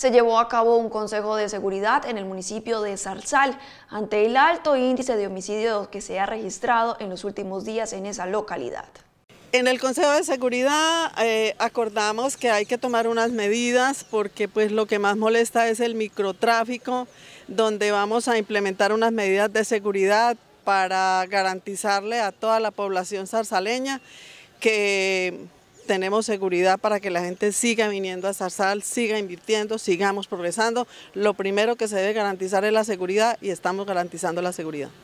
se llevó a cabo un consejo de seguridad en el municipio de Zarzal ante el alto índice de homicidios que se ha registrado en los últimos días en esa localidad. En el Consejo de Seguridad eh, acordamos que hay que tomar unas medidas porque pues lo que más molesta es el microtráfico, donde vamos a implementar unas medidas de seguridad para garantizarle a toda la población zarzaleña que tenemos seguridad para que la gente siga viniendo a Zarzal, siga invirtiendo, sigamos progresando. Lo primero que se debe garantizar es la seguridad y estamos garantizando la seguridad.